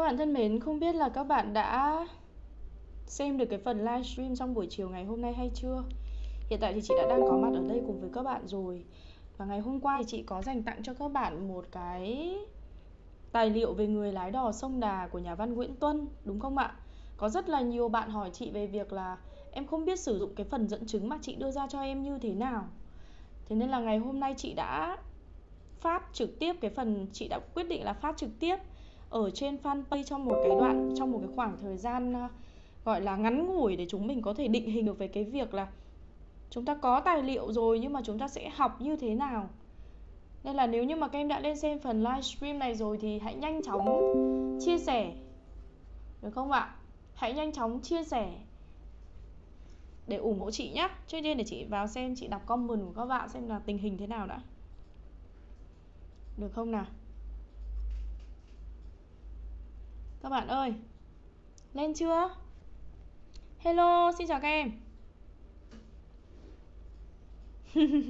Các bạn thân mến, không biết là các bạn đã xem được cái phần livestream trong buổi chiều ngày hôm nay hay chưa? Hiện tại thì chị đã đang có mặt ở đây cùng với các bạn rồi. Và ngày hôm qua thì chị có dành tặng cho các bạn một cái tài liệu về người lái đò sông Đà của nhà văn Nguyễn Tuân, đúng không ạ? Có rất là nhiều bạn hỏi chị về việc là em không biết sử dụng cái phần dẫn chứng mà chị đưa ra cho em như thế nào. Thế nên là ngày hôm nay chị đã phát trực tiếp cái phần chị đã quyết định là phát trực tiếp ở trên fanpage trong một cái đoạn trong một cái khoảng thời gian ờ, gọi là ngắn ngủi để chúng mình có thể định hình được về cái việc là chúng ta có tài liệu rồi nhưng mà chúng ta sẽ học như thế nào nên là nếu như mà các em đã lên xem phần livestream này rồi thì hãy nhanh chóng chia sẻ được không ạ hãy nhanh chóng chia sẻ để ủng hộ chị nhé trước tiên để chị vào xem chị đọc comment của các bạn xem là tình hình thế nào đã được không nào các bạn ơi lên chưa hello xin chào các em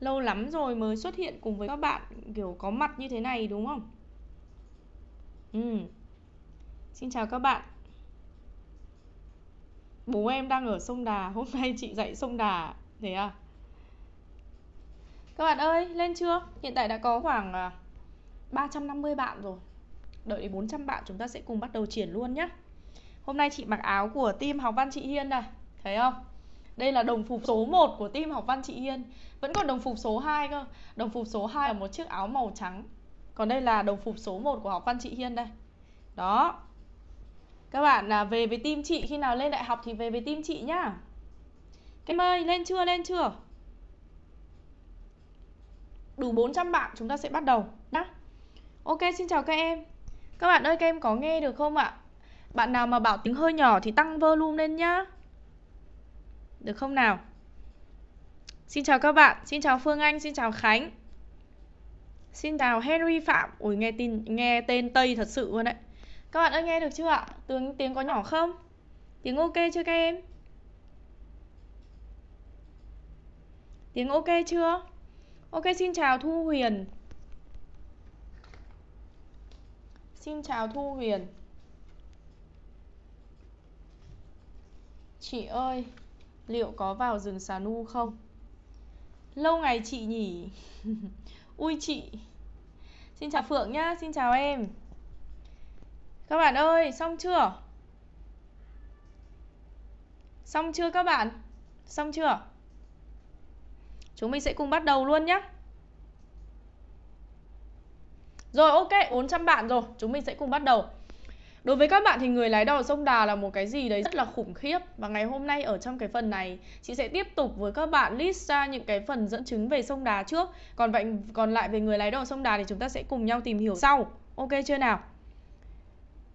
lâu lắm rồi mới xuất hiện cùng với các bạn kiểu có mặt như thế này đúng không ừ xin chào các bạn bố em đang ở sông đà hôm nay chị dạy sông đà thế à các bạn ơi lên chưa hiện tại đã có khoảng 350 à, bạn rồi đợi đến 400 bạn chúng ta sẽ cùng bắt đầu triển luôn nhé hôm nay chị mặc áo của team học văn chị Hiên này thấy không đây là đồng phục số 1 của team học văn chị Hiên Vẫn còn đồng phục số 2 cơ Đồng phục số 2 là một chiếc áo màu trắng Còn đây là đồng phục số 1 của học văn chị Hiên đây Đó Các bạn là về với team chị Khi nào lên đại học thì về với team chị nhá Các em ơi lên chưa lên chưa Đủ 400 bạn chúng ta sẽ bắt đầu nhá Ok xin chào các em các bạn ơi, các em có nghe được không ạ? Bạn nào mà bảo tiếng hơi nhỏ thì tăng volume lên nhá. Được không nào? Xin chào các bạn, xin chào Phương Anh, xin chào Khánh. Xin chào Henry Phạm. ủi nghe tin nghe tên Tây thật sự luôn đấy. Các bạn ơi nghe được chưa ạ? Tiếng tiếng có nhỏ không? Tiếng ok chưa các em? Tiếng ok chưa? Ok xin chào Thu Huyền, Xin chào Thu Huyền Chị ơi, liệu có vào rừng xà nu không? Lâu ngày chị nhỉ Ui chị Xin chào Phượng nhá, xin chào em Các bạn ơi, xong chưa? Xong chưa các bạn? Xong chưa? Chúng mình sẽ cùng bắt đầu luôn nhé rồi ok, 400 bạn rồi, chúng mình sẽ cùng bắt đầu. Đối với các bạn thì người lái đò sông Đà là một cái gì đấy rất là khủng khiếp và ngày hôm nay ở trong cái phần này chị sẽ tiếp tục với các bạn list ra những cái phần dẫn chứng về sông Đà trước. Còn vậy còn lại về người lái đò sông Đà thì chúng ta sẽ cùng nhau tìm hiểu sau. Ok chưa nào?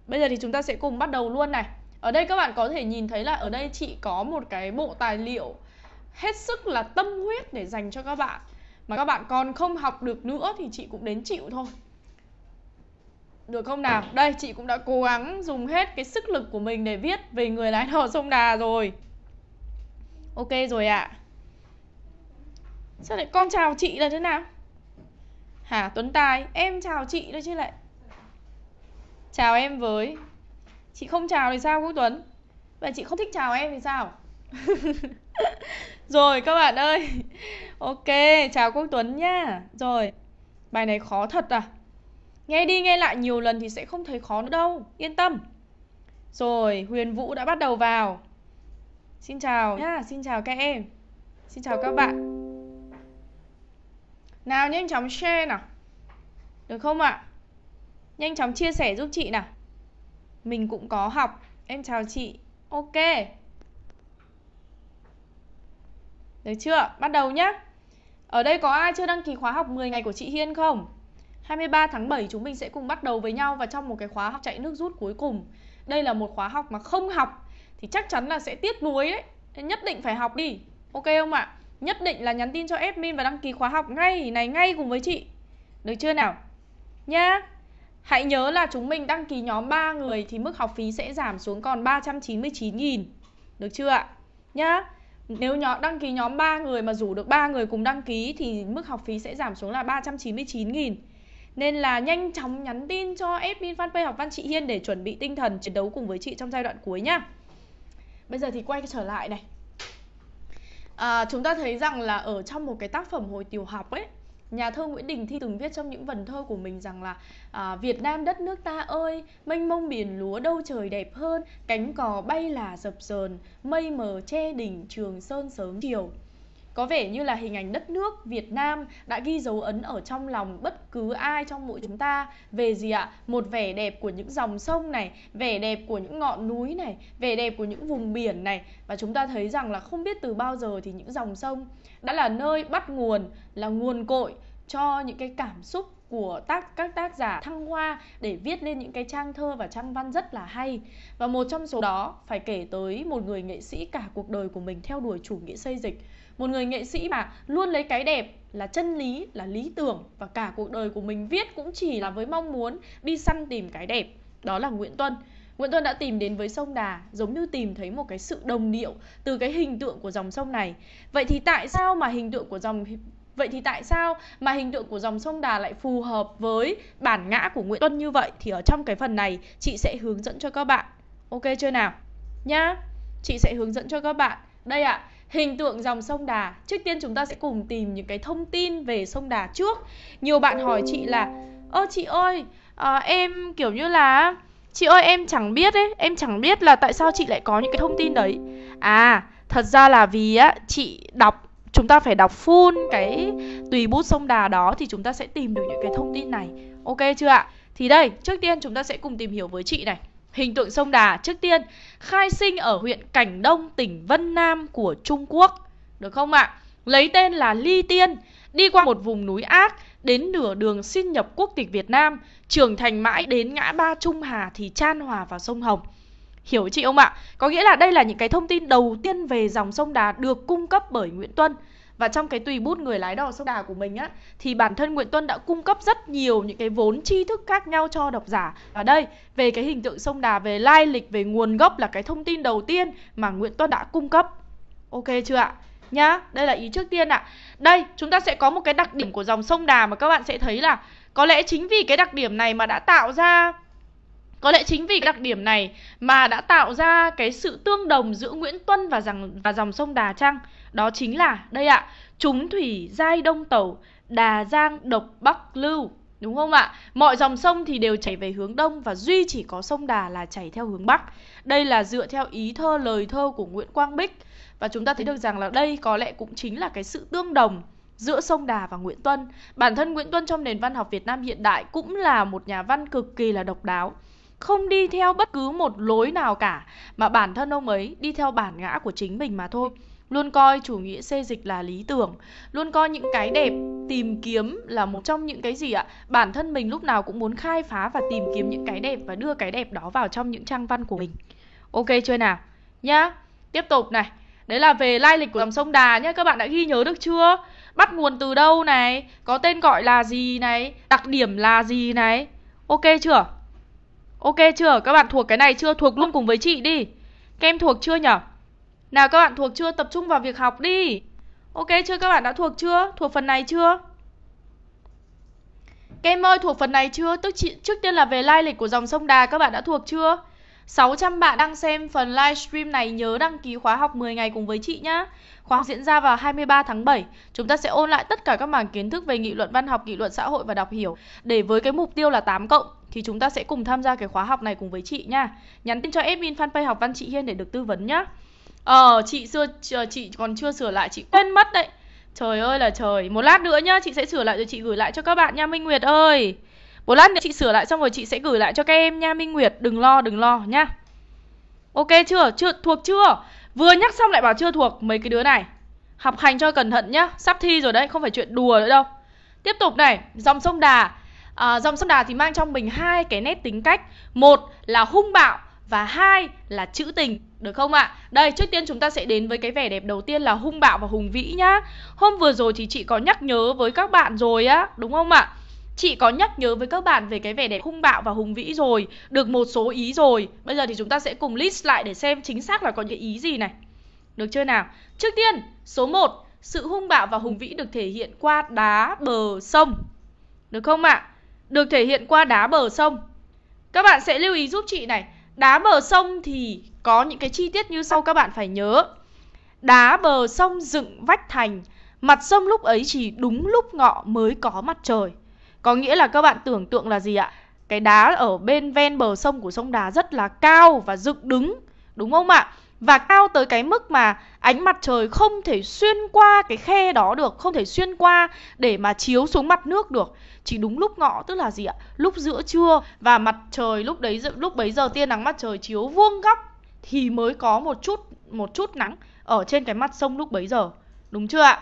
Bây giờ thì chúng ta sẽ cùng bắt đầu luôn này. Ở đây các bạn có thể nhìn thấy là ở đây chị có một cái bộ tài liệu hết sức là tâm huyết để dành cho các bạn. Mà các bạn còn không học được nữa thì chị cũng đến chịu thôi được không nào? Đây, chị cũng đã cố gắng dùng hết cái sức lực của mình để viết về người lái đò sông Đà rồi. Ok rồi ạ. À. Sao lại con chào chị là thế nào? Hả Tuấn Tài, em chào chị thôi chứ lại. Chào em với. Chị không chào thì sao Quốc Tuấn? và chị không thích chào em thì sao? rồi các bạn ơi. Ok, chào Quốc Tuấn nha. Rồi. Bài này khó thật à? Nghe đi nghe lại nhiều lần thì sẽ không thấy khó nữa đâu Yên tâm Rồi Huyền Vũ đã bắt đầu vào Xin chào Nha, dạ, Xin chào các em Xin chào các bạn Nào nhanh chóng share nào Được không ạ Nhanh chóng chia sẻ giúp chị nào Mình cũng có học Em chào chị Ok Được chưa? Bắt đầu nhá Ở đây có ai chưa đăng ký khóa học 10 ngày của chị Hiên không? 23 tháng 7 chúng mình sẽ cùng bắt đầu với nhau và trong một cái khóa học chạy nước rút cuối cùng. Đây là một khóa học mà không học thì chắc chắn là sẽ tiếc nuối đấy. Thế nhất định phải học đi. Ok không ạ? Nhất định là nhắn tin cho admin và đăng ký khóa học ngay này ngay cùng với chị. Được chưa nào? Nhá. Hãy nhớ là chúng mình đăng ký nhóm 3 người thì mức học phí sẽ giảm xuống còn 399 000 Được chưa ạ? Nhá. Nếu nhóm đăng ký nhóm 3 người mà rủ được 3 người cùng đăng ký thì mức học phí sẽ giảm xuống là 399 000 nên là nhanh chóng nhắn tin cho admin fanpage học văn chị Hiên để chuẩn bị tinh thần chiến đấu cùng với chị trong giai đoạn cuối nhá bây giờ thì quay trở lại này à, chúng ta thấy rằng là ở trong một cái tác phẩm hồi tiểu học ấy nhà thơ Nguyễn Đình Thi từng viết trong những vần thơ của mình rằng là à, Việt Nam đất nước ta ơi mênh mông biển lúa đâu trời đẹp hơn cánh cò bay là dập dờn mây mờ che đỉnh trường sơn sớm chiều có vẻ như là hình ảnh đất nước Việt Nam đã ghi dấu ấn ở trong lòng bất cứ ai trong mỗi chúng ta về gì ạ? Một vẻ đẹp của những dòng sông này, vẻ đẹp của những ngọn núi này, vẻ đẹp của những vùng biển này và chúng ta thấy rằng là không biết từ bao giờ thì những dòng sông đã là nơi bắt nguồn, là nguồn cội cho những cái cảm xúc của tác các tác giả thăng hoa để viết lên những cái trang thơ và trang văn rất là hay và một trong số đó phải kể tới một người nghệ sĩ cả cuộc đời của mình theo đuổi chủ nghĩa xây dịch một người nghệ sĩ mà luôn lấy cái đẹp là chân lý là lý tưởng và cả cuộc đời của mình viết cũng chỉ là với mong muốn đi săn tìm cái đẹp đó là nguyễn tuân Nguyễn Tuân đã tìm đến với sông Đà giống như tìm thấy một cái sự đồng điệu từ cái hình tượng của dòng sông này. Vậy thì tại sao mà hình tượng của dòng Vậy thì tại sao mà hình tượng của dòng sông Đà lại phù hợp với bản ngã của Nguyễn Tuân như vậy thì ở trong cái phần này chị sẽ hướng dẫn cho các bạn. Ok chưa nào? Nhá. Chị sẽ hướng dẫn cho các bạn. Đây ạ, à, hình tượng dòng sông Đà. Trước tiên chúng ta sẽ cùng tìm những cái thông tin về sông Đà trước. Nhiều bạn hỏi chị là Ơ chị ơi, à, em kiểu như là Chị ơi em chẳng biết ấy, em chẳng biết là tại sao chị lại có những cái thông tin đấy. À, thật ra là vì á chị đọc chúng ta phải đọc full cái tùy bút sông Đà đó thì chúng ta sẽ tìm được những cái thông tin này. Ok chưa ạ? Thì đây, trước tiên chúng ta sẽ cùng tìm hiểu với chị này hình tượng sông Đà trước tiên khai sinh ở huyện Cảnh Đông, tỉnh Vân Nam của Trung Quốc. Được không ạ? Lấy tên là Ly Tiên, đi qua một vùng núi ác, đến nửa đường xin nhập quốc tịch Việt Nam, trưởng thành mãi đến ngã ba Trung Hà thì chan hòa vào sông Hồng. Hiểu chị không ạ? Có nghĩa là đây là những cái thông tin đầu tiên về dòng sông Đà được cung cấp bởi Nguyễn Tuân. Và trong cái tùy bút người lái đò sông Đà của mình á Thì bản thân Nguyễn Tuân đã cung cấp rất nhiều những cái vốn tri thức khác nhau cho độc giả Và đây, về cái hình tượng sông Đà, về lai lịch, về nguồn gốc là cái thông tin đầu tiên mà Nguyễn Tuân đã cung cấp Ok chưa ạ? Nhá, đây là ý trước tiên ạ Đây, chúng ta sẽ có một cái đặc điểm của dòng sông Đà mà các bạn sẽ thấy là Có lẽ chính vì cái đặc điểm này mà đã tạo ra có lẽ chính vì đặc điểm này mà đã tạo ra cái sự tương đồng giữa Nguyễn Tuân và dòng, và dòng sông Đà Trăng đó chính là, đây ạ, chúng thủy giai đông tàu, đà giang độc bắc lưu. Đúng không ạ? Mọi dòng sông thì đều chảy về hướng đông và duy chỉ có sông Đà là chảy theo hướng bắc. Đây là dựa theo ý thơ lời thơ của Nguyễn Quang Bích. Và chúng ta thấy được rằng là đây có lẽ cũng chính là cái sự tương đồng giữa sông Đà và Nguyễn Tuân. Bản thân Nguyễn Tuân trong nền văn học Việt Nam hiện đại cũng là một nhà văn cực kỳ là độc đáo. Không đi theo bất cứ một lối nào cả mà bản thân ông ấy đi theo bản ngã của chính mình mà thôi luôn coi chủ nghĩa xê dịch là lý tưởng luôn coi những cái đẹp tìm kiếm là một trong những cái gì ạ bản thân mình lúc nào cũng muốn khai phá và tìm kiếm những cái đẹp và đưa cái đẹp đó vào trong những trang văn của mình ok chưa nào nhá tiếp tục này đấy là về lai lịch của dòng sông đà nhá các bạn đã ghi nhớ được chưa bắt nguồn từ đâu này có tên gọi là gì này đặc điểm là gì này ok chưa ok chưa các bạn thuộc cái này chưa thuộc luôn cùng với chị đi kem thuộc chưa nhở nào các bạn thuộc chưa? Tập trung vào việc học đi. Ok chưa các bạn đã thuộc chưa? Thuộc phần này chưa? Các em ơi thuộc phần này chưa? Tức chị, trước tiên là về lai lịch của dòng sông Đà các bạn đã thuộc chưa? 600 bạn đang xem phần livestream này nhớ đăng ký khóa học 10 ngày cùng với chị nhá. Khóa học diễn ra vào 23 tháng 7. Chúng ta sẽ ôn lại tất cả các mảng kiến thức về nghị luận văn học, nghị luận xã hội và đọc hiểu để với cái mục tiêu là 8 cộng thì chúng ta sẽ cùng tham gia cái khóa học này cùng với chị nha. Nhắn tin cho admin fanpage học văn chị Hiên để được tư vấn nhá. Ờ chị xưa chị còn chưa sửa lại chị quên mất đấy Trời ơi là trời Một lát nữa nhá chị sẽ sửa lại rồi chị gửi lại cho các bạn nha Minh Nguyệt ơi Một lát nữa chị sửa lại xong rồi chị sẽ gửi lại cho các em nha Minh Nguyệt Đừng lo đừng lo nhá Ok chưa? Chưa thuộc chưa? Vừa nhắc xong lại bảo chưa thuộc mấy cái đứa này. Học hành cho cẩn thận nhá, sắp thi rồi đấy, không phải chuyện đùa nữa đâu. Tiếp tục này, dòng sông Đà. À, dòng sông Đà thì mang trong mình hai cái nét tính cách, một là hung bạo và hai là chữ tình. Được không ạ? Đây, trước tiên chúng ta sẽ đến với cái vẻ đẹp đầu tiên là hung bạo và hùng vĩ nhá. Hôm vừa rồi thì chị có nhắc nhớ với các bạn rồi á, đúng không ạ? Chị có nhắc nhớ với các bạn về cái vẻ đẹp hung bạo và hùng vĩ rồi, được một số ý rồi. Bây giờ thì chúng ta sẽ cùng list lại để xem chính xác là có những ý gì này. Được chưa nào? Trước tiên, số 1, sự hung bạo và hùng vĩ được thể hiện qua đá bờ sông. Được không ạ? Được thể hiện qua đá bờ sông. Các bạn sẽ lưu ý giúp chị này, đá bờ sông thì có những cái chi tiết như sau các bạn phải nhớ. Đá bờ sông dựng vách thành, mặt sông lúc ấy chỉ đúng lúc ngọ mới có mặt trời. Có nghĩa là các bạn tưởng tượng là gì ạ? Cái đá ở bên ven bờ sông của sông Đá rất là cao và dựng đứng, đúng không ạ? Và cao tới cái mức mà ánh mặt trời không thể xuyên qua cái khe đó được, không thể xuyên qua để mà chiếu xuống mặt nước được. Chỉ đúng lúc ngọ tức là gì ạ? Lúc giữa trưa và mặt trời lúc đấy lúc bấy giờ tiên nắng mặt trời chiếu vuông góc thì mới có một chút một chút nắng ở trên cái mặt sông lúc bấy giờ. Đúng chưa ạ?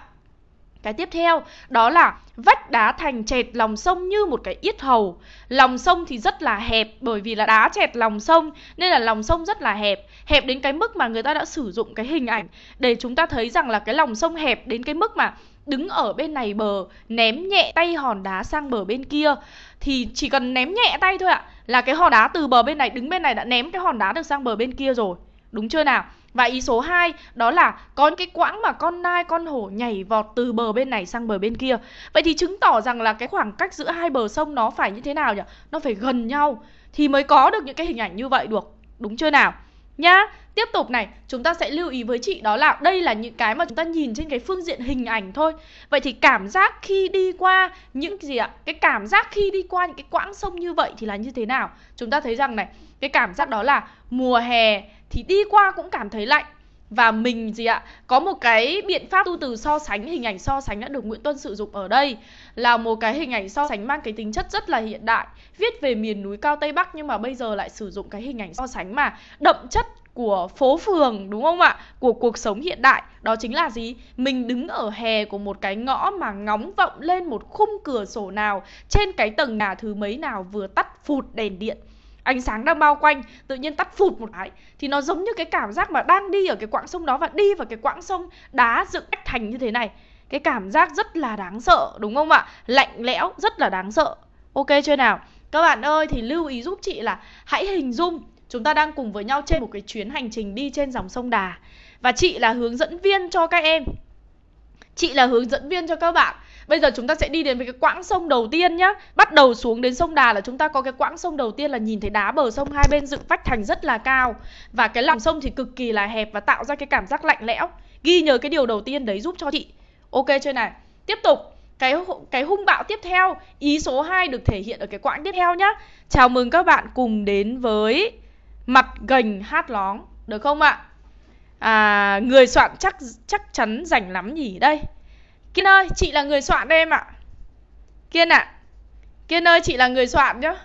Cái tiếp theo đó là vách đá thành chẹt lòng sông như một cái yết hầu. Lòng sông thì rất là hẹp bởi vì là đá chẹt lòng sông nên là lòng sông rất là hẹp. Hẹp đến cái mức mà người ta đã sử dụng cái hình ảnh để chúng ta thấy rằng là cái lòng sông hẹp đến cái mức mà đứng ở bên này bờ ném nhẹ tay hòn đá sang bờ bên kia thì chỉ cần ném nhẹ tay thôi ạ là cái hòn đá từ bờ bên này đứng bên này đã ném cái hòn đá được sang bờ bên kia rồi. Đúng chưa nào? Và ý số 2 đó là có cái quãng mà con nai con hổ nhảy vọt từ bờ bên này sang bờ bên kia. Vậy thì chứng tỏ rằng là cái khoảng cách giữa hai bờ sông nó phải như thế nào nhỉ? Nó phải gần nhau thì mới có được những cái hình ảnh như vậy được. Đúng chưa nào? Nhá. Tiếp tục này, chúng ta sẽ lưu ý với chị đó là đây là những cái mà chúng ta nhìn trên cái phương diện hình ảnh thôi. Vậy thì cảm giác khi đi qua những gì ạ? Cái cảm giác khi đi qua những cái quãng sông như vậy thì là như thế nào? Chúng ta thấy rằng này, cái cảm giác đó là mùa hè thì đi qua cũng cảm thấy lạnh và mình gì ạ có một cái biện pháp tu từ so sánh hình ảnh so sánh đã được nguyễn tuân sử dụng ở đây là một cái hình ảnh so sánh mang cái tính chất rất là hiện đại viết về miền núi cao tây bắc nhưng mà bây giờ lại sử dụng cái hình ảnh so sánh mà đậm chất của phố phường đúng không ạ của cuộc sống hiện đại đó chính là gì mình đứng ở hè của một cái ngõ mà ngóng vọng lên một khung cửa sổ nào trên cái tầng nhà thứ mấy nào vừa tắt phụt đèn điện ánh sáng đang bao quanh tự nhiên tắt phụt một cái thì nó giống như cái cảm giác mà đang đi ở cái quãng sông đó và đi vào cái quãng sông đá dựng cách thành như thế này cái cảm giác rất là đáng sợ đúng không ạ lạnh lẽo rất là đáng sợ ok chưa nào các bạn ơi thì lưu ý giúp chị là hãy hình dung Chúng ta đang cùng với nhau trên một cái chuyến hành trình đi trên dòng sông Đà Và chị là hướng dẫn viên cho các em Chị là hướng dẫn viên cho các bạn Bây giờ chúng ta sẽ đi đến với cái quãng sông đầu tiên nhá Bắt đầu xuống đến sông Đà là chúng ta có cái quãng sông đầu tiên là nhìn thấy đá bờ sông hai bên dựng vách thành rất là cao Và cái lòng sông thì cực kỳ là hẹp và tạo ra cái cảm giác lạnh lẽo Ghi nhớ cái điều đầu tiên đấy giúp cho chị Ok chưa này Tiếp tục cái cái hung bạo tiếp theo ý số 2 được thể hiện ở cái quãng tiếp theo nhá. Chào mừng các bạn cùng đến với mặt gành hát lóng được không ạ à, người soạn chắc chắc chắn rảnh lắm nhỉ đây kiên ơi chị là người soạn đây em ạ kiên ạ à, kiên ơi chị là người soạn nhá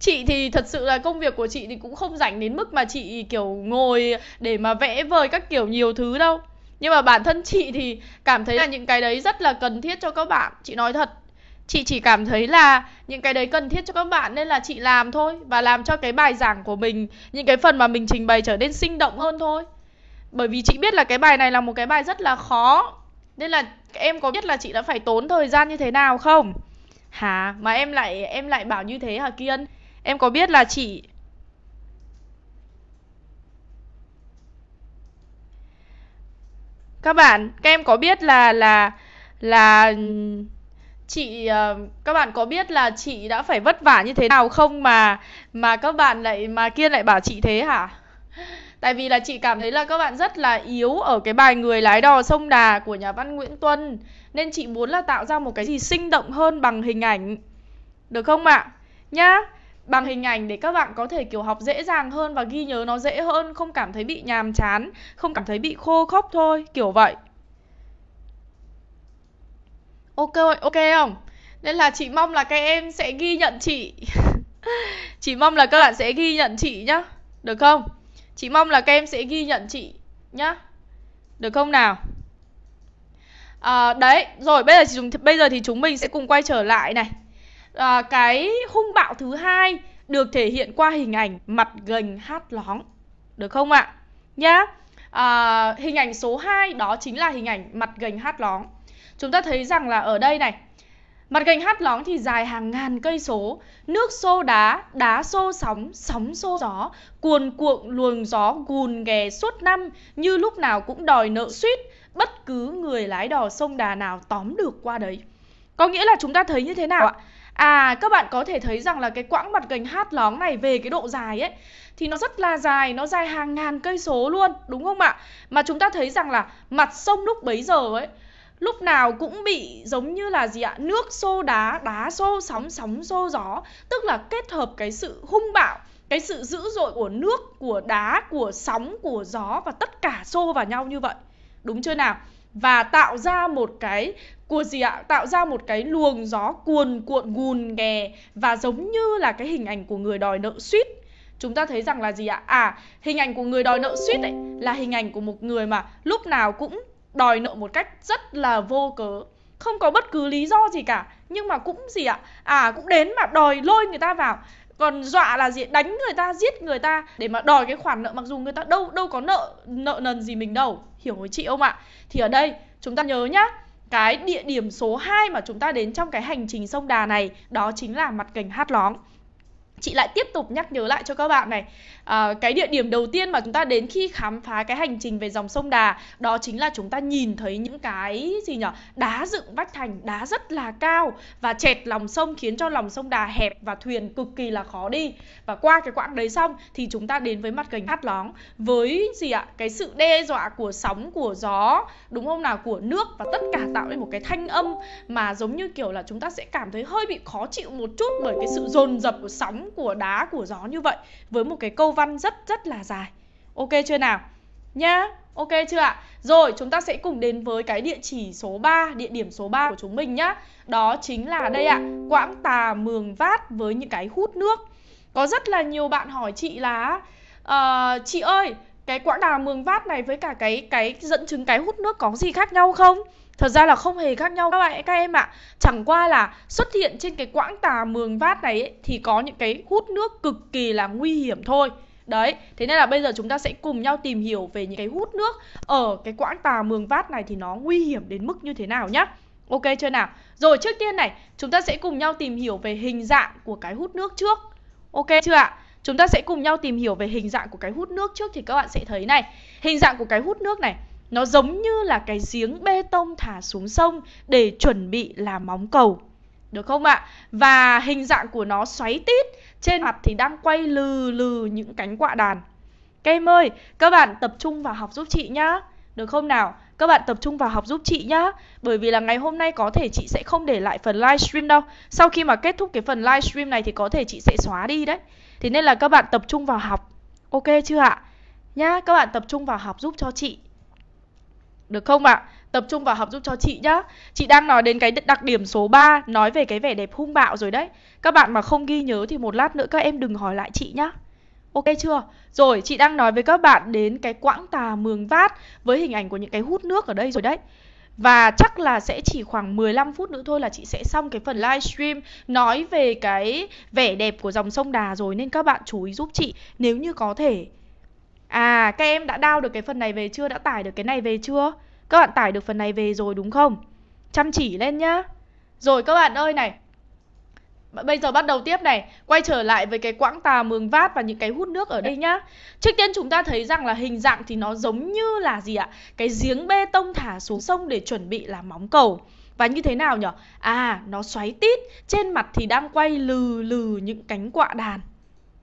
chị thì thật sự là công việc của chị thì cũng không rảnh đến mức mà chị kiểu ngồi để mà vẽ vời các kiểu nhiều thứ đâu nhưng mà bản thân chị thì cảm thấy là những cái đấy rất là cần thiết cho các bạn chị nói thật chị chỉ cảm thấy là những cái đấy cần thiết cho các bạn nên là chị làm thôi và làm cho cái bài giảng của mình những cái phần mà mình trình bày trở nên sinh động hơn thôi bởi vì chị biết là cái bài này là một cái bài rất là khó nên là em có biết là chị đã phải tốn thời gian như thế nào không hả mà em lại em lại bảo như thế hả kiên em có biết là chị các bạn các em có biết là là là chị ờ, các bạn có biết là chị đã phải vất vả như thế nào không mà mà các bạn lại mà kia lại bảo chị thế hả tại vì là chị cảm thấy là các bạn rất là yếu ở cái bài người lái đò sông đà của nhà văn nguyễn tuân nên chị muốn là tạo ra một cái gì sinh động hơn bằng hình ảnh được không ạ à? nhá bằng hình ảnh để các bạn có thể kiểu học dễ dàng hơn và ghi nhớ nó dễ hơn không cảm thấy bị nhàm chán không cảm thấy bị khô khốc thôi kiểu vậy ok ok không nên là chị mong là các em sẽ ghi nhận chị chị mong là các bạn sẽ ghi nhận chị nhá được không chị mong là các em sẽ ghi nhận chị nhá được không nào à, đấy rồi bây giờ thì chúng bây giờ thì chúng mình sẽ cùng quay trở lại này à, cái hung bạo thứ hai được thể hiện qua hình ảnh mặt gành hát lóng được không ạ nhá à, hình ảnh số 2 đó chính là hình ảnh mặt gành hát lóng Chúng ta thấy rằng là ở đây này, Mặt gành hát lóng thì dài hàng ngàn cây số, nước xô đá, đá xô sóng, sóng xô gió, cuồn cuộn luồng gió gùn ghè suốt năm, như lúc nào cũng đòi nợ suýt, bất cứ người lái đò sông đà nào tóm được qua đấy. Có nghĩa là chúng ta thấy như thế nào ạ? À, các bạn có thể thấy rằng là cái quãng mặt gành hát lóng này về cái độ dài ấy thì nó rất là dài, nó dài hàng ngàn cây số luôn, đúng không ạ? Mà chúng ta thấy rằng là mặt sông lúc bấy giờ ấy lúc nào cũng bị giống như là gì ạ nước xô đá đá xô sóng sóng xô gió tức là kết hợp cái sự hung bạo cái sự dữ dội của nước của đá của sóng của gió và tất cả xô vào nhau như vậy đúng chưa nào và tạo ra một cái của gì ạ tạo ra một cái luồng gió cuồn cuộn gùn ghè và giống như là cái hình ảnh của người đòi nợ suýt chúng ta thấy rằng là gì ạ à hình ảnh của người đòi nợ suýt ấy là hình ảnh của một người mà lúc nào cũng đòi nợ một cách rất là vô cớ không có bất cứ lý do gì cả nhưng mà cũng gì ạ à cũng đến mà đòi lôi người ta vào còn dọa là gì đánh người ta giết người ta để mà đòi cái khoản nợ mặc dù người ta đâu đâu có nợ nợ nần gì mình đâu hiểu với chị không ạ thì ở đây chúng ta nhớ nhá cái địa điểm số 2 mà chúng ta đến trong cái hành trình sông Đà này đó chính là mặt cảnh Hát Lóng. Chị lại tiếp tục nhắc nhớ lại cho các bạn này Ờ, cái địa điểm đầu tiên mà chúng ta đến khi khám phá cái hành trình về dòng sông Đà đó chính là chúng ta nhìn thấy những cái gì nhỉ đá dựng vách thành đá rất là cao và chẹt lòng sông khiến cho lòng sông Đà hẹp và thuyền cực kỳ là khó đi và qua cái quãng đấy xong thì chúng ta đến với mặt gành Hát Lóng với gì ạ cái sự đe dọa của sóng của gió đúng không nào của nước và tất cả tạo nên một cái thanh âm mà giống như kiểu là chúng ta sẽ cảm thấy hơi bị khó chịu một chút bởi cái sự dồn dập của sóng của đá của gió như vậy với một cái câu văn rất rất là dài. Ok chưa nào? Nhá, ok chưa ạ? Rồi, chúng ta sẽ cùng đến với cái địa chỉ số 3, địa điểm số 3 của chúng mình nhá. Đó chính là đây ạ, Quãng Tà Mường Vát với những cái hút nước. Có rất là nhiều bạn hỏi chị là uh, chị ơi, cái quãng tà mường vát này với cả cái cái dẫn chứng cái hút nước có gì khác nhau không? Thật ra là không hề khác nhau các bạn các em ạ. Chẳng qua là xuất hiện trên cái quãng tà mường vát này ấy, thì có những cái hút nước cực kỳ là nguy hiểm thôi. Đấy, thế nên là bây giờ chúng ta sẽ cùng nhau tìm hiểu về những cái hút nước ở cái quãng tà mường vát này thì nó nguy hiểm đến mức như thế nào nhá. Ok chưa nào? Rồi trước tiên này, chúng ta sẽ cùng nhau tìm hiểu về hình dạng của cái hút nước trước. Ok chưa ạ? Chúng ta sẽ cùng nhau tìm hiểu về hình dạng của cái hút nước trước thì các bạn sẽ thấy này. Hình dạng của cái hút nước này nó giống như là cái giếng bê tông thả xuống sông để chuẩn bị làm móng cầu được không ạ? Và hình dạng của nó xoáy tít, trên mặt thì đang quay lừ lừ những cánh quạ đàn. Các em ơi, các bạn tập trung vào học giúp chị nhá. Được không nào? Các bạn tập trung vào học giúp chị nhá. Bởi vì là ngày hôm nay có thể chị sẽ không để lại phần livestream đâu. Sau khi mà kết thúc cái phần livestream này thì có thể chị sẽ xóa đi đấy. Thế nên là các bạn tập trung vào học. Ok chưa ạ? Nhá, các bạn tập trung vào học giúp cho chị. Được không ạ? tập trung vào học giúp cho chị nhá chị đang nói đến cái đặc điểm số 3 nói về cái vẻ đẹp hung bạo rồi đấy các bạn mà không ghi nhớ thì một lát nữa các em đừng hỏi lại chị nhá Ok chưa? Rồi, chị đang nói với các bạn đến cái quãng tà mường vát với hình ảnh của những cái hút nước ở đây rồi đấy. Và chắc là sẽ chỉ khoảng 15 phút nữa thôi là chị sẽ xong cái phần livestream nói về cái vẻ đẹp của dòng sông Đà rồi nên các bạn chú ý giúp chị nếu như có thể. À, các em đã down được cái phần này về chưa? Đã tải được cái này về chưa? Các bạn tải được phần này về rồi đúng không? Chăm chỉ lên nhá. Rồi các bạn ơi này. Bây giờ bắt đầu tiếp này, quay trở lại với cái quãng tà mường vát và những cái hút nước ở đây nhá. Trước tiên chúng ta thấy rằng là hình dạng thì nó giống như là gì ạ? Cái giếng bê tông thả xuống sông để chuẩn bị làm móng cầu. Và như thế nào nhở? À, nó xoáy tít, trên mặt thì đang quay lừ lừ những cánh quạ đàn.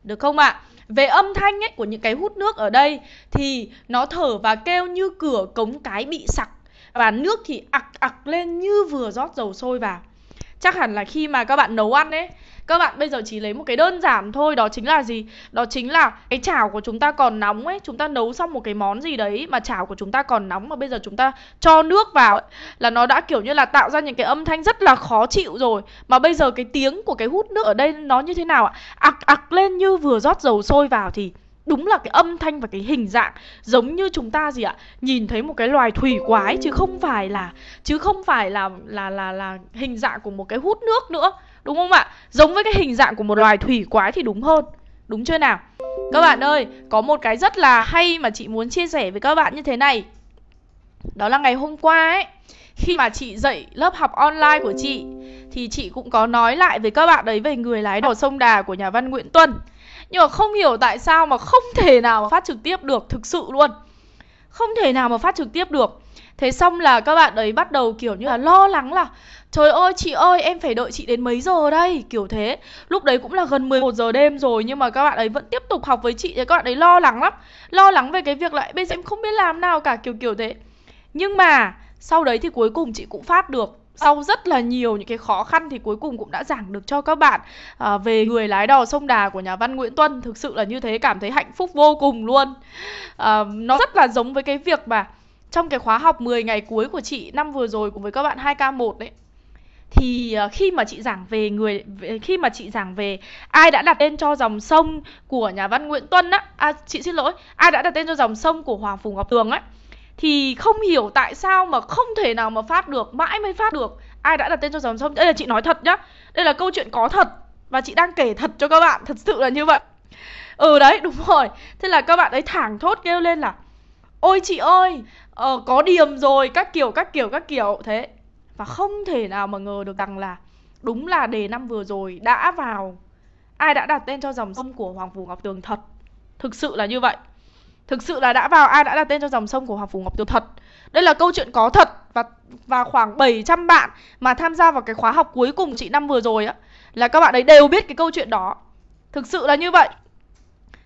Được không ạ? À? Về âm thanh ấy, của những cái hút nước ở đây thì nó thở và kêu như cửa cống cái bị sặc và nước thì ặc ặc lên như vừa rót dầu sôi vào. Chắc hẳn là khi mà các bạn nấu ăn ấy các bạn bây giờ chỉ lấy một cái đơn giản thôi đó chính là gì đó chính là cái chảo của chúng ta còn nóng ấy chúng ta nấu xong một cái món gì đấy mà chảo của chúng ta còn nóng mà bây giờ chúng ta cho nước vào ấy, là nó đã kiểu như là tạo ra những cái âm thanh rất là khó chịu rồi mà bây giờ cái tiếng của cái hút nước ở đây nó như thế nào ạ ạc ạc lên như vừa rót dầu sôi vào thì đúng là cái âm thanh và cái hình dạng giống như chúng ta gì ạ nhìn thấy một cái loài thủy quái chứ không phải là chứ không phải là là là là hình dạng của một cái hút nước nữa Đúng không ạ? Giống với cái hình dạng của một loài thủy quái thì đúng hơn Đúng chưa nào? Các bạn ơi, có một cái rất là hay mà chị muốn chia sẻ với các bạn như thế này Đó là ngày hôm qua ấy Khi mà chị dạy lớp học online của chị Thì chị cũng có nói lại với các bạn đấy về người lái đò sông đà của nhà văn Nguyễn Tuân Nhưng mà không hiểu tại sao mà không thể nào mà phát trực tiếp được thực sự luôn Không thể nào mà phát trực tiếp được Thế xong là các bạn ấy bắt đầu kiểu như là lo lắng là Trời ơi chị ơi em phải đợi chị đến mấy giờ đây Kiểu thế Lúc đấy cũng là gần 11 giờ đêm rồi Nhưng mà các bạn ấy vẫn tiếp tục học với chị Thì các bạn ấy lo lắng lắm Lo lắng về cái việc lại bây giờ em không biết làm nào cả kiểu kiểu thế Nhưng mà sau đấy thì cuối cùng chị cũng phát được sau rất là nhiều những cái khó khăn thì cuối cùng cũng đã giảng được cho các bạn à, về người lái đò sông đà của nhà văn Nguyễn Tuân thực sự là như thế cảm thấy hạnh phúc vô cùng luôn à, nó rất là giống với cái việc mà trong cái khóa học 10 ngày cuối của chị năm vừa rồi cùng với các bạn 2K1 đấy thì ờ, khi mà chị giảng về người khi mà chị giảng về ai đã đặt tên cho dòng sông của nhà văn Nguyễn Tuân á à, chị xin lỗi ai đã đặt tên cho dòng sông của Hoàng Phùng Ngọc Tường ấy thì không hiểu tại sao mà không thể nào mà phát được mãi mới phát được ai đã đặt tên cho dòng sông đây là chị nói thật nhá đây là câu chuyện có thật và chị đang kể thật cho các bạn thật sự là như vậy ừ đấy đúng rồi thế là các bạn ấy thẳng thốt kêu lên là ôi chị ơi ờ, có điềm rồi các kiểu các kiểu các kiểu thế và không thể nào mà ngờ được rằng là đúng là đề năm vừa rồi đã vào ai đã đặt tên cho dòng sông của Hoàng Phủ Ngọc Tường thật. Thực sự là như vậy. Thực sự là đã vào ai đã đặt tên cho dòng sông của Hoàng Phủ Ngọc Tường thật. Đây là câu chuyện có thật và và khoảng 700 bạn mà tham gia vào cái khóa học cuối cùng chị năm vừa rồi á là các bạn ấy đều biết cái câu chuyện đó. Thực sự là như vậy.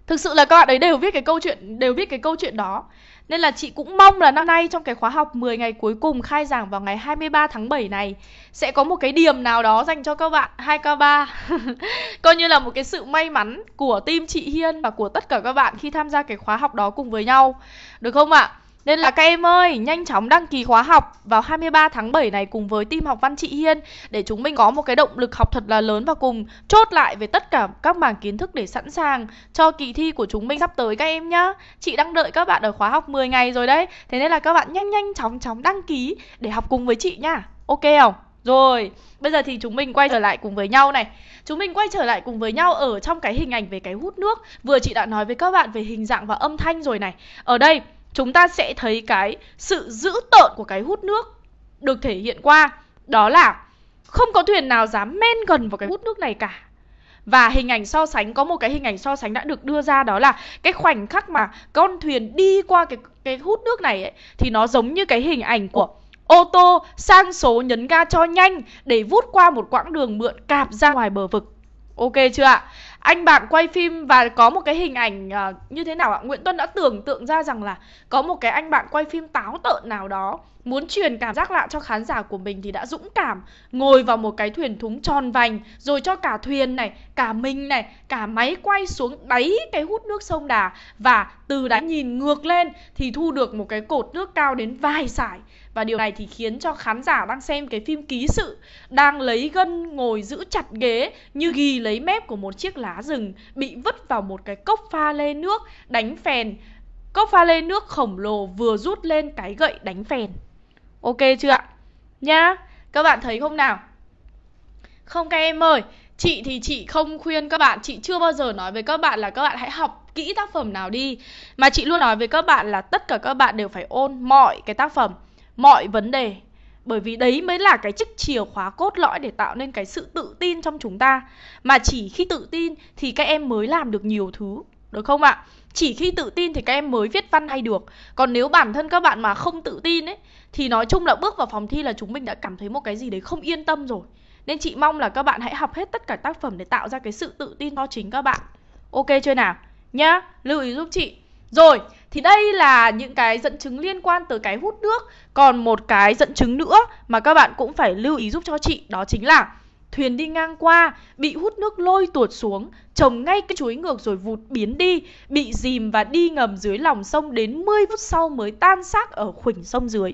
Thực sự là các bạn ấy đều biết cái câu chuyện đều biết cái câu chuyện đó nên là chị cũng mong là năm nay trong cái khóa học 10 ngày cuối cùng khai giảng vào ngày 23 tháng 7 này sẽ có một cái điểm nào đó dành cho các bạn 2K3. Coi như là một cái sự may mắn của team chị Hiên và của tất cả các bạn khi tham gia cái khóa học đó cùng với nhau. Được không ạ? À? Nên là các em ơi, nhanh chóng đăng ký khóa học vào 23 tháng 7 này cùng với team học văn chị Hiên để chúng mình có một cái động lực học thật là lớn và cùng chốt lại về tất cả các mảng kiến thức để sẵn sàng cho kỳ thi của chúng mình sắp tới các em nhá. Chị đang đợi các bạn ở khóa học 10 ngày rồi đấy. Thế nên là các bạn nhanh nhanh chóng chóng đăng ký để học cùng với chị nhá. Ok không? Rồi, bây giờ thì chúng mình quay trở lại cùng với nhau này Chúng mình quay trở lại cùng với nhau ở trong cái hình ảnh về cái hút nước Vừa chị đã nói với các bạn về hình dạng và âm thanh rồi này Ở đây chúng ta sẽ thấy cái sự dữ tợn của cái hút nước được thể hiện qua đó là không có thuyền nào dám men gần vào cái hút nước này cả và hình ảnh so sánh có một cái hình ảnh so sánh đã được đưa ra đó là cái khoảnh khắc mà con thuyền đi qua cái cái hút nước này ấy, thì nó giống như cái hình ảnh của ô tô sang số nhấn ga cho nhanh để vút qua một quãng đường mượn cạp ra ngoài bờ vực ok chưa ạ anh bạn quay phim và có một cái hình ảnh uh, như thế nào ạ Nguyễn Tuân đã tưởng tượng ra rằng là có một cái anh bạn quay phim táo tợn nào đó muốn truyền cảm giác lạ cho khán giả của mình thì đã dũng cảm ngồi vào một cái thuyền thúng tròn vành rồi cho cả thuyền này cả mình này cả máy quay xuống đáy cái hút nước sông đà và từ đáy nhìn ngược lên thì thu được một cái cột nước cao đến vài sải và điều này thì khiến cho khán giả đang xem cái phim ký sự đang lấy gân ngồi giữ chặt ghế như ghi lấy mép của một chiếc lá rừng bị vứt vào một cái cốc pha lê nước đánh phèn cốc pha lê nước khổng lồ vừa rút lên cái gậy đánh phèn Ok chưa ạ? Nhá, các bạn thấy không nào? Không các em ơi, chị thì chị không khuyên các bạn, chị chưa bao giờ nói với các bạn là các bạn hãy học kỹ tác phẩm nào đi Mà chị luôn nói với các bạn là tất cả các bạn đều phải ôn mọi cái tác phẩm, mọi vấn đề bởi vì đấy mới là cái chức chìa khóa cốt lõi để tạo nên cái sự tự tin trong chúng ta mà chỉ khi tự tin thì các em mới làm được nhiều thứ được không ạ chỉ khi tự tin thì các em mới viết văn hay được còn nếu bản thân các bạn mà không tự tin ấy thì nói chung là bước vào phòng thi là chúng mình đã cảm thấy một cái gì đấy không yên tâm rồi nên chị mong là các bạn hãy học hết tất cả tác phẩm để tạo ra cái sự tự tin cho chính các bạn ok chưa nào nhá lưu ý giúp chị rồi thì đây là những cái dẫn chứng liên quan tới cái hút nước còn một cái dẫn chứng nữa mà các bạn cũng phải lưu ý giúp cho chị đó chính là Thuyền đi ngang qua, bị hút nước lôi tuột xuống, chồng ngay cái chuối ngược rồi vụt biến đi, bị dìm và đi ngầm dưới lòng sông đến 10 phút sau mới tan xác ở khuỳnh sông dưới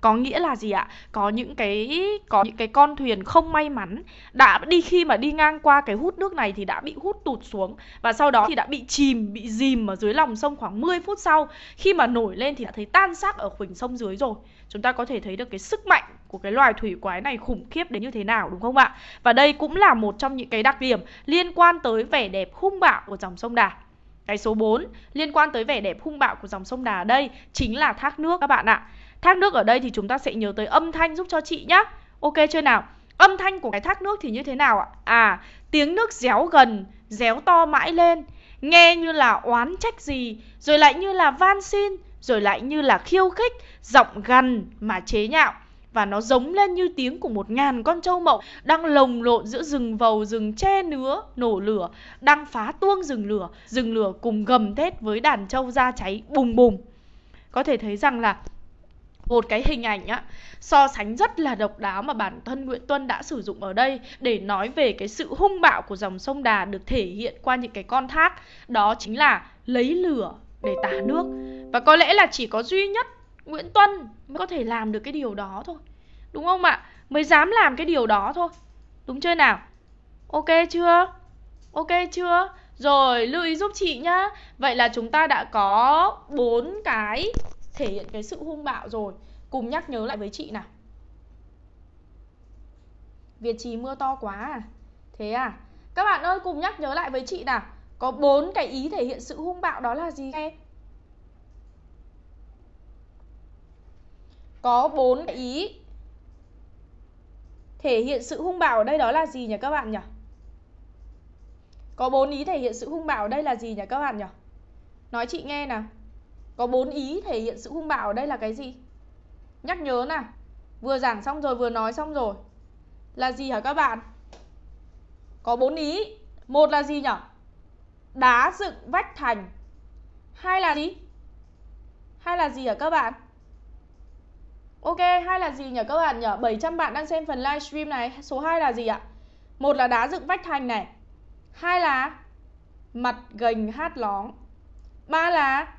có nghĩa là gì ạ có những cái có những cái con thuyền không may mắn đã đi khi mà đi ngang qua cái hút nước này thì đã bị hút tụt xuống và sau đó thì đã bị chìm bị dìm ở dưới lòng sông khoảng 10 phút sau khi mà nổi lên thì đã thấy tan xác ở khuỳnh sông dưới rồi chúng ta có thể thấy được cái sức mạnh của cái loài thủy quái này khủng khiếp đến như thế nào đúng không ạ? Và đây cũng là một trong những cái đặc điểm liên quan tới vẻ đẹp hung bạo của dòng sông Đà. Cái số 4 liên quan tới vẻ đẹp hung bạo của dòng sông Đà ở đây chính là thác nước các bạn ạ. Thác nước ở đây thì chúng ta sẽ nhớ tới âm thanh giúp cho chị nhá. Ok chưa nào? Âm thanh của cái thác nước thì như thế nào ạ? À, tiếng nước réo gần, réo to mãi lên, nghe như là oán trách gì, rồi lại như là van xin, rồi lại như là khiêu khích, giọng gần mà chế nhạo và nó giống lên như tiếng của một ngàn con trâu mộng đang lồng lộn giữa rừng vầu, rừng che nứa, nổ lửa, đang phá tuông rừng lửa, rừng lửa cùng gầm thét với đàn trâu ra cháy bùng bùng. Có thể thấy rằng là một cái hình ảnh á so sánh rất là độc đáo mà bản thân Nguyễn Tuân đã sử dụng ở đây để nói về cái sự hung bạo của dòng sông Đà được thể hiện qua những cái con thác đó chính là lấy lửa để tả nước và có lẽ là chỉ có duy nhất Nguyễn Tuân mới có thể làm được cái điều đó thôi Đúng không ạ? Mới dám làm cái điều đó thôi Đúng chưa nào? Ok chưa? Ok chưa? Rồi lưu ý giúp chị nhá Vậy là chúng ta đã có bốn cái thể hiện cái sự hung bạo rồi Cùng nhắc nhớ lại với chị nào Việt trì mưa to quá à Thế à Các bạn ơi cùng nhắc nhớ lại với chị nào Có bốn cái ý thể hiện sự hung bạo đó là gì có bốn ý thể hiện sự hung bạo ở đây đó là gì nhỉ các bạn nhỉ? Có bốn ý thể hiện sự hung bạo ở đây là gì nhỉ các bạn nhỉ? Nói chị nghe nào. Có bốn ý thể hiện sự hung bạo ở đây là cái gì? Nhắc nhớ nào. Vừa giảng xong rồi vừa nói xong rồi. Là gì hả các bạn? Có bốn ý. Một là gì nhỉ? Đá dựng vách thành. Hai là gì? Hai là gì hả các bạn? Ok, hai là gì nhỉ các bạn nhỉ? 700 bạn đang xem phần livestream này. Số 2 là gì ạ? Một là đá dựng vách thành này. Hai là mặt gành hát lóng. Ba là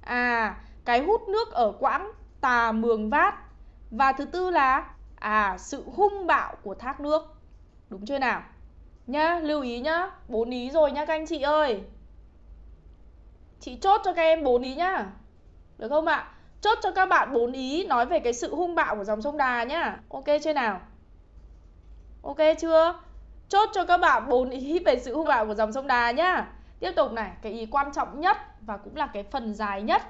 à cái hút nước ở quãng tà mường vát. Và thứ tư là à sự hung bạo của thác nước. Đúng chưa nào? Nhá, lưu ý nhá. Bốn ý rồi nhá các anh chị ơi. Chị chốt cho các em bốn ý nhá. Được không ạ? Chốt cho các bạn bốn ý nói về cái sự hung bạo của dòng sông Đà nhá. Ok chưa nào? Ok chưa? Chốt cho các bạn bốn ý về sự hung bạo của dòng sông Đà nhá. Tiếp tục này, cái ý quan trọng nhất và cũng là cái phần dài nhất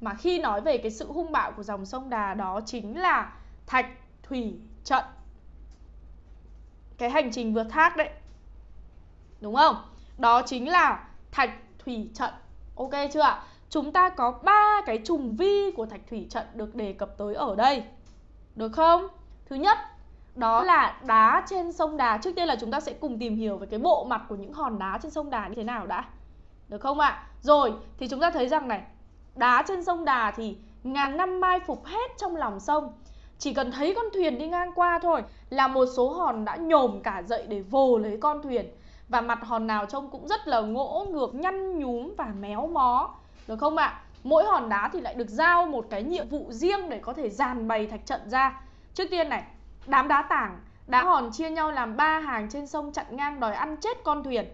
mà khi nói về cái sự hung bạo của dòng sông Đà đó chính là thạch thủy trận. Cái hành trình vượt thác đấy. Đúng không? Đó chính là thạch thủy trận. Ok chưa ạ? chúng ta có ba cái trùng vi của thạch thủy trận được đề cập tới ở đây. Được không? Thứ nhất, đó là đá trên sông Đà. Trước tiên là chúng ta sẽ cùng tìm hiểu về cái bộ mặt của những hòn đá trên sông Đà như thế nào đã. Được không ạ? À? Rồi, thì chúng ta thấy rằng này, đá trên sông Đà thì ngàn năm mai phục hết trong lòng sông. Chỉ cần thấy con thuyền đi ngang qua thôi là một số hòn đã nhổm cả dậy để vồ lấy con thuyền. Và mặt hòn nào trông cũng rất là ngỗ ngược, nhăn nhúm và méo mó. Được không ạ? À? Mỗi hòn đá thì lại được giao một cái nhiệm vụ riêng để có thể dàn bày thạch trận ra. Trước tiên này, đám đá tảng, đá hòn chia nhau làm ba hàng trên sông chặn ngang đòi ăn chết con thuyền.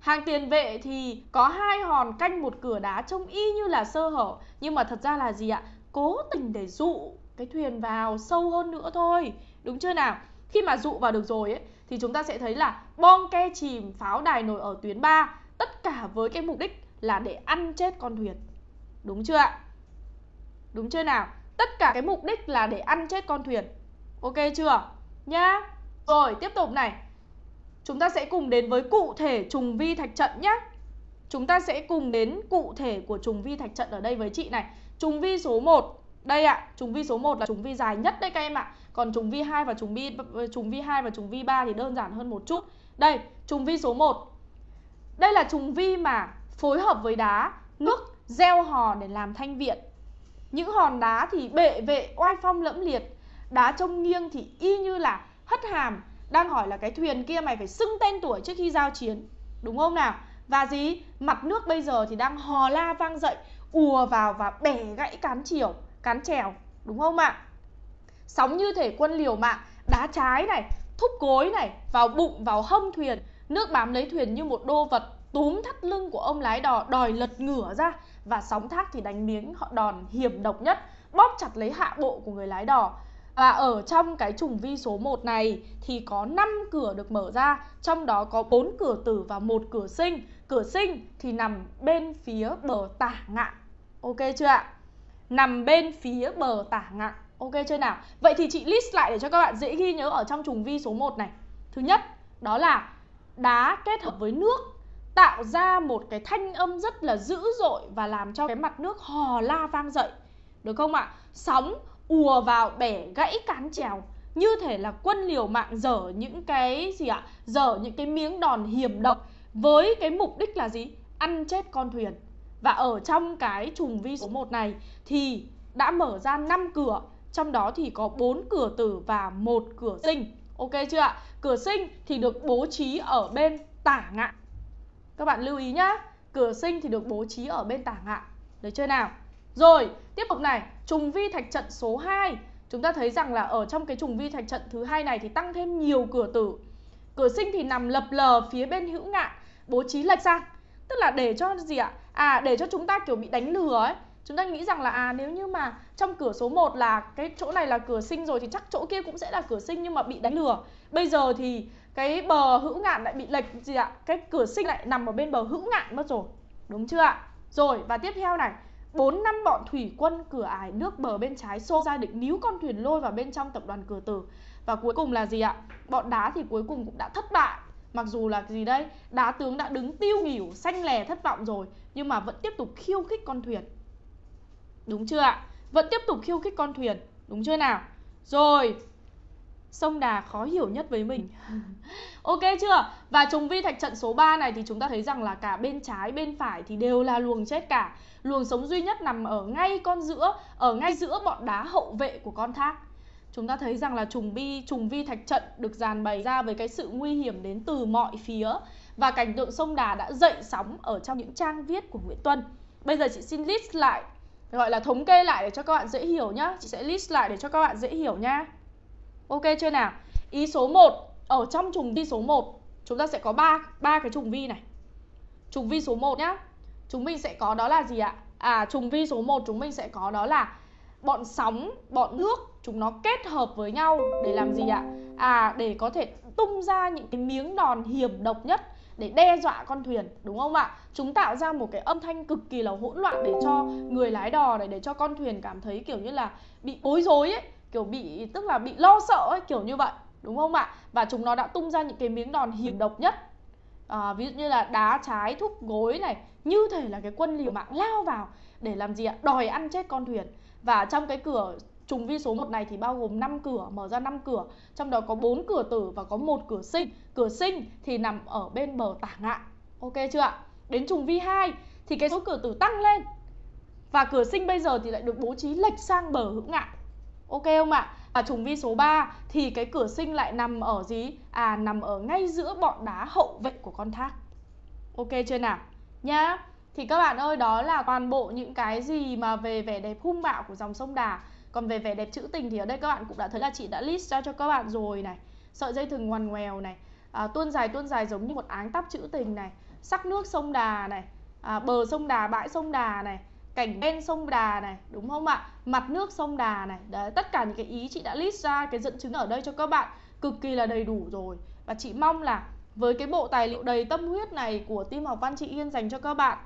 Hàng tiền vệ thì có hai hòn canh một cửa đá trông y như là sơ hở, nhưng mà thật ra là gì ạ? Cố tình để dụ cái thuyền vào sâu hơn nữa thôi. Đúng chưa nào? Khi mà dụ vào được rồi ấy thì chúng ta sẽ thấy là bong ke chìm pháo đài nổi ở tuyến 3 tất cả với cái mục đích là để ăn chết con thuyền Đúng chưa ạ? Đúng chưa nào? Tất cả cái mục đích là để ăn chết con thuyền. Ok chưa? Nhá. Rồi, tiếp tục này. Chúng ta sẽ cùng đến với cụ thể trùng vi thạch trận nhé. Chúng ta sẽ cùng đến cụ thể của trùng vi thạch trận ở đây với chị này. Trùng vi số 1. Đây ạ, à, trùng vi số 1 là trùng vi dài nhất đấy các em ạ. À. Còn trùng vi 2 và trùng vi trùng vi hai và trùng vi 3 thì đơn giản hơn một chút. Đây, trùng vi số 1. Đây là trùng vi mà phối hợp với đá, nước gieo hò để làm thanh viện. Những hòn đá thì bệ vệ oai phong lẫm liệt, đá trông nghiêng thì y như là hất hàm, đang hỏi là cái thuyền kia mày phải xưng tên tuổi trước khi giao chiến, đúng không nào? Và gì? Mặt nước bây giờ thì đang hò la vang dậy, ùa vào và bẻ gãy cán chiều, cán trèo, đúng không ạ? Sóng như thể quân liều mạng, đá trái này, thúc cối này, vào bụng, vào hông thuyền, nước bám lấy thuyền như một đô vật túm thắt lưng của ông lái đò đòi lật ngửa ra và sóng thác thì đánh miếng họ đòn hiểm độc nhất bóp chặt lấy hạ bộ của người lái đò và ở trong cái trùng vi số 1 này thì có 5 cửa được mở ra, trong đó có 4 cửa tử và một cửa sinh. Cửa sinh thì nằm bên phía bờ tả ngạn. Ok chưa ạ? Nằm bên phía bờ tả ngạn. Ok chưa nào? Vậy thì chị list lại để cho các bạn dễ ghi nhớ ở trong trùng vi số 1 này. Thứ nhất, đó là đá kết hợp với nước tạo ra một cái thanh âm rất là dữ dội và làm cho cái mặt nước hò la vang dậy được không ạ sóng ùa vào bẻ gãy cán chèo, như thể là quân liều mạng dở những cái gì ạ dở những cái miếng đòn hiểm độc với cái mục đích là gì ăn chết con thuyền và ở trong cái trùng vi số 1 này thì đã mở ra 5 cửa trong đó thì có 4 cửa tử và một cửa sinh ok chưa ạ cửa sinh thì được bố trí ở bên tả ngạn các bạn lưu ý nhá, cửa sinh thì được bố trí ở bên tả ngạn. Được chưa nào? Rồi, tiếp tục này, trùng vi thạch trận số 2. Chúng ta thấy rằng là ở trong cái trùng vi thạch trận thứ hai này thì tăng thêm nhiều cửa tử. Cửa sinh thì nằm lập lờ phía bên hữu ngạn, bố trí lệch sang. Tức là để cho gì ạ? À, để cho chúng ta kiểu bị đánh lừa ấy. Chúng ta nghĩ rằng là à nếu như mà trong cửa số 1 là cái chỗ này là cửa sinh rồi thì chắc chỗ kia cũng sẽ là cửa sinh nhưng mà bị đánh lừa. Bây giờ thì cái bờ hữu ngạn lại bị lệch gì ạ cái cửa sinh lại nằm ở bên bờ hữu ngạn mất rồi đúng chưa ạ rồi và tiếp theo này bốn năm bọn thủy quân cửa ải nước bờ bên trái xô ra định níu con thuyền lôi vào bên trong tập đoàn cửa tử và cuối cùng là gì ạ bọn đá thì cuối cùng cũng đã thất bại mặc dù là gì đây đá tướng đã đứng tiêu nghỉu xanh lè thất vọng rồi nhưng mà vẫn tiếp tục khiêu khích con thuyền đúng chưa ạ vẫn tiếp tục khiêu khích con thuyền đúng chưa nào rồi sông đà khó hiểu nhất với mình ừ. ok chưa và trùng vi thạch trận số 3 này thì chúng ta thấy rằng là cả bên trái bên phải thì đều là luồng chết cả luồng sống duy nhất nằm ở ngay con giữa ở ngay giữa bọn đá hậu vệ của con thác chúng ta thấy rằng là trùng bi trùng vi thạch trận được dàn bày ra với cái sự nguy hiểm đến từ mọi phía và cảnh tượng sông đà đã dậy sóng ở trong những trang viết của nguyễn tuân bây giờ chị xin list lại gọi là thống kê lại để cho các bạn dễ hiểu nhá chị sẽ list lại để cho các bạn dễ hiểu nhá Ok chưa nào? Ý số 1, ở trong trùng vi số 1, chúng ta sẽ có ba ba cái trùng vi này. Trùng vi số 1 nhá. Chúng mình sẽ có đó là gì ạ? À trùng vi số 1 chúng mình sẽ có đó là bọn sóng, bọn nước chúng nó kết hợp với nhau để làm gì ạ? À để có thể tung ra những cái miếng đòn hiểm độc nhất để đe dọa con thuyền đúng không ạ? Chúng tạo ra một cái âm thanh cực kỳ là hỗn loạn để cho người lái đò này để cho con thuyền cảm thấy kiểu như là bị bối rối ấy kiểu bị tức là bị lo sợ ấy kiểu như vậy đúng không ạ và chúng nó đã tung ra những cái miếng đòn hiểm độc nhất à, ví dụ như là đá trái thúc gối này như thể là cái quân liều mạng lao vào để làm gì ạ đòi ăn chết con thuyền và trong cái cửa trùng vi số 1 này thì bao gồm 5 cửa, mở ra 5 cửa, trong đó có 4 cửa tử và có một cửa sinh. Cửa sinh thì nằm ở bên bờ tả ngạn. Ok chưa ạ? Đến trùng vi 2 thì cái số cửa tử tăng lên. Và cửa sinh bây giờ thì lại được bố trí lệch sang bờ hữu ngạn. Ok không ạ? À, trùng vi số 3 thì cái cửa sinh lại nằm ở gì? À nằm ở ngay giữa bọn đá hậu vệ của con thác. Ok chưa nào? Nhá. Thì các bạn ơi, đó là toàn bộ những cái gì mà về vẻ đẹp hung bạo của dòng sông Đà. Còn về vẻ đẹp trữ tình thì ở đây các bạn cũng đã thấy là chị đã list ra cho các bạn rồi này. Sợi dây thừng ngoằn ngoèo này, à, tuôn dài tuôn dài giống như một áng tắp trữ tình này, sắc nước sông Đà này, à, bờ sông Đà, bãi sông Đà này, cảnh bên sông Đà này đúng không ạ mặt nước sông Đà này đấy tất cả những cái ý chị đã list ra cái dẫn chứng ở đây cho các bạn cực kỳ là đầy đủ rồi và chị mong là với cái bộ tài liệu đầy tâm huyết này của team học văn chị Yên dành cho các bạn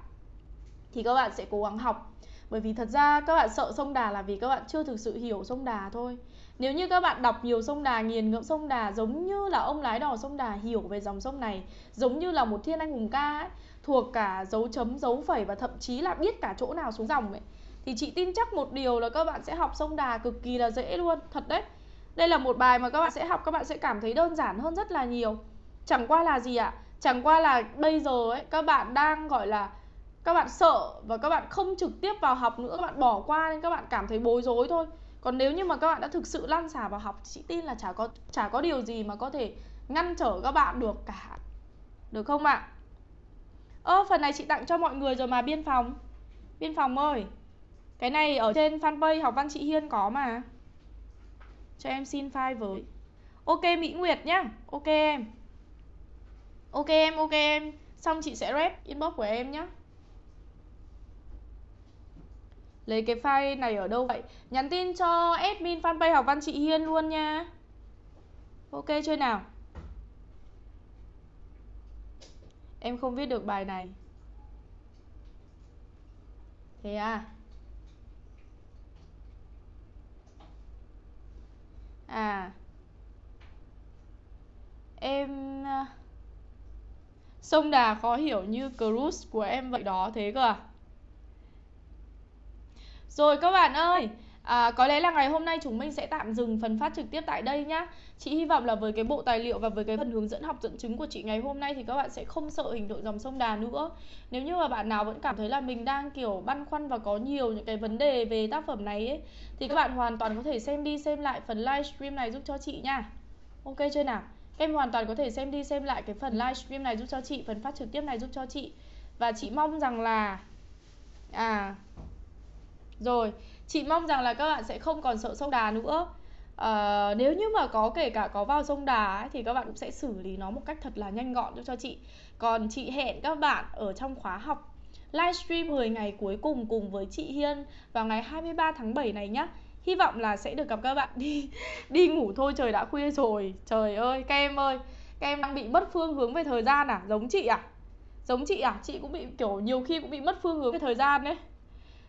thì các bạn sẽ cố gắng học bởi vì thật ra các bạn sợ sông Đà là vì các bạn chưa thực sự hiểu sông Đà thôi nếu như các bạn đọc nhiều sông Đà, nghiền ngẫm sông Đà giống như là ông lái đò sông Đà hiểu về dòng sông này, giống như là một thiên anh hùng ca ấy, thuộc cả dấu chấm dấu phẩy và thậm chí là biết cả chỗ nào xuống dòng ấy thì chị tin chắc một điều là các bạn sẽ học sông đà cực kỳ là dễ luôn thật đấy đây là một bài mà các bạn sẽ học các bạn sẽ cảm thấy đơn giản hơn rất là nhiều chẳng qua là gì ạ à? chẳng qua là bây giờ ấy các bạn đang gọi là các bạn sợ và các bạn không trực tiếp vào học nữa các bạn bỏ qua nên các bạn cảm thấy bối rối thôi còn nếu như mà các bạn đã thực sự lăn xả vào học chị tin là chả có chả có điều gì mà có thể ngăn trở các bạn được cả được không ạ à? Ơ phần này chị tặng cho mọi người rồi mà biên phòng Biên phòng ơi Cái này ở trên fanpage học văn chị Hiên có mà Cho em xin file với Ok Mỹ Nguyệt nhá Ok em Ok em ok em Xong chị sẽ rep inbox của em nhá Lấy cái file này ở đâu vậy Nhắn tin cho admin fanpage học văn chị Hiên luôn nha Ok chơi nào em không viết được bài này thế à à em à, sông đà khó hiểu như cruise của em vậy đó thế cơ à rồi các bạn ơi À, có lẽ là ngày hôm nay chúng mình sẽ tạm dừng phần phát trực tiếp tại đây nhá. Chị hy vọng là với cái bộ tài liệu và với cái phần hướng dẫn học dẫn chứng của chị ngày hôm nay thì các bạn sẽ không sợ hình tượng dòng sông Đà nữa. Nếu như mà bạn nào vẫn cảm thấy là mình đang kiểu băn khoăn và có nhiều những cái vấn đề về tác phẩm này ấy thì các bạn hoàn toàn có thể xem đi xem lại phần livestream này giúp cho chị nha. Ok chưa nào? em hoàn toàn có thể xem đi xem lại cái phần livestream này giúp cho chị, phần phát trực tiếp này giúp cho chị. Và chị mong rằng là à rồi chị mong rằng là các bạn sẽ không còn sợ sông đà nữa à, nếu như mà có kể cả có vào sông đà ấy, thì các bạn cũng sẽ xử lý nó một cách thật là nhanh gọn cho chị còn chị hẹn các bạn ở trong khóa học livestream 10 ngày cuối cùng cùng với chị Hiên vào ngày 23 tháng 7 này nhá hy vọng là sẽ được gặp các bạn đi đi ngủ thôi trời đã khuya rồi trời ơi các em ơi các em đang bị mất phương hướng về thời gian à giống chị à giống chị à chị cũng bị kiểu nhiều khi cũng bị mất phương hướng về thời gian đấy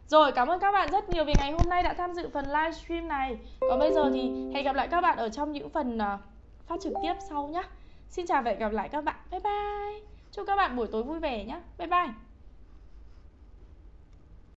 rồi, cảm ơn các bạn rất nhiều vì ngày hôm nay đã tham dự phần livestream này. Còn bây giờ thì hẹn gặp lại các bạn ở trong những phần à, phát trực tiếp sau nhé. Xin chào và hẹn gặp lại các bạn. Bye bye. Chúc các bạn buổi tối vui vẻ nhé. Bye bye.